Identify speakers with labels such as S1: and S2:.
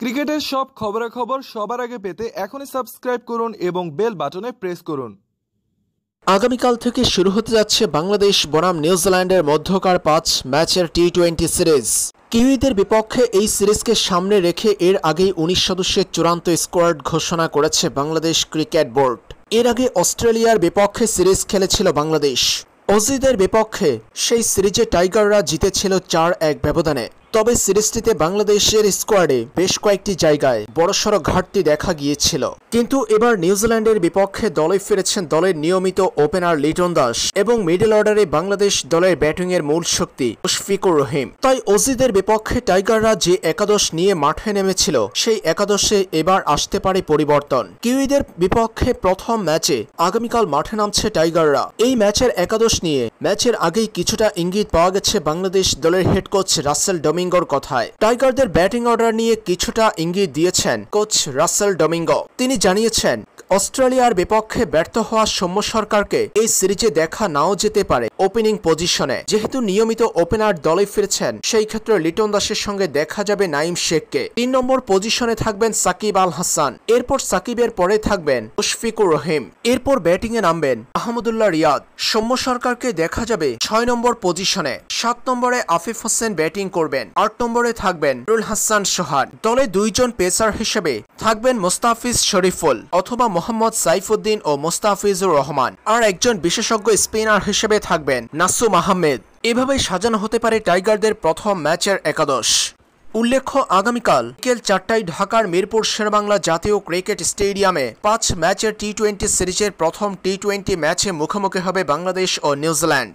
S1: ক্রিকেটের সব খবরাখবর সবার আগে পেতে এখনই সাবস্ক্রাইব করুন এবং বেল বাটনে প্রেস করুন আগামীকাল থেকে শুরু হতে যাচ্ছে বাংলাদেশ বনাম নিউজিল্যান্ডের মধ্যকার পাঁচ ম্যাচের টি টোয়েন্টি সিরিজ কিউইদের বিপক্ষে এই সিরিজকে সামনে রেখে এর আগেই উনিশ সদস্যের চূড়ান্ত স্কোয়াড ঘোষণা করেছে বাংলাদেশ ক্রিকেট বোর্ড এর আগে অস্ট্রেলিয়ার বিপক্ষে সিরিজ খেলেছিল বাংলাদেশ অজিদের বিপক্ষে সেই সিরিজে টাইগাররা জিতেছিল চার এক ব্যবধানে তবে সিরিজটিতে বাংলাদেশের স্কোয়াডে বেশ কয়েকটি জায়গায় বড়সড় ঘাটতি দেখা গিয়েছিল কিন্তু এবার নিউজিল্যান্ডের বিপক্ষে দলে ফিরেছেন দলের নিয়মিত ওপেনার লিটন দাস এবং মিডল অর্ডারে বাংলাদেশ দলের ব্যাটিংয়ের মূল শক্তি মুশফিকুর রহিম তাই অজিদের বিপক্ষে টাইগাররা যে একাদশ নিয়ে মাঠে নেমেছিল সেই একাদশে এবার আসতে পারে পরিবর্তন কিউইদের বিপক্ষে প্রথম ম্যাচে আগামীকাল মাঠে নামছে টাইগাররা এই ম্যাচের একাদশ নিয়ে ম্যাচের আগেই কিছুটা ইঙ্গিত পাওয়া গেছে বাংলাদেশ দলের হেড কোচ রাসেল ডমি ডমিঙ্গোর কথায় টাইগারদের ব্যাটিং অর্ডার নিয়ে কিছুটা ইঙ্গিত দিয়েছেন কোচ রাসেল ডমিঙ্গো তিনি জানিয়েছেন অস্ট্রেলিয়ার বিপক্ষে ব্যর্থ হওয়া সৌম্য সরকারকে এই সিরিজে দেখা নাও যেতে পারে ওপেনিং পজিশনে যেহেতু নিয়মিত ওপেনার দলে ফিরছেন সেই ক্ষেত্রে লিটন দাসের সঙ্গে দেখা যাবে নাইম শেখকে তিন নম্বর পজিশনে থাকবেন সাকিব আল হাসান এরপর সাকিবের পরে থাকবেন মুশফিকুর রহিম এরপর ব্যাটিংয়ে নামবেন আহমদুল্লাহ রিয়াদ সৌম্য সরকারকে দেখা যাবে ছয় নম্বর পজিশনে সাত নম্বরে আফিফ হোসেন ব্যাটিং করবেন আট নম্বরে থাকবেন রুল হাসান সোহান দলে দুইজন পেসার হিসেবে থাকবেন মোস্তাফিজ শরীফুল অথবা মোহাম্মদ সাইফুদ্দিন ও মোস্তাফিজুর রহমান আর একজন বিশেষজ্ঞ স্পিনার হিসেবে থাকবেন নাসুম আহমেদ এভাবে সাজানো হতে পারে টাইগারদের প্রথম ম্যাচের একাদশ উল্লেখ্য আগামীকাল বিকেল চারটায় ঢাকার মিরপুর শেরবাংলা জাতীয় ক্রিকেট স্টেডিয়ামে পাঁচ ম্যাচের টি টোয়েন্টি সিরিজের প্রথম টি টোয়েন্টি ম্যাচে মুখোমুখি হবে বাংলাদেশ ও নিউজিল্যান্ড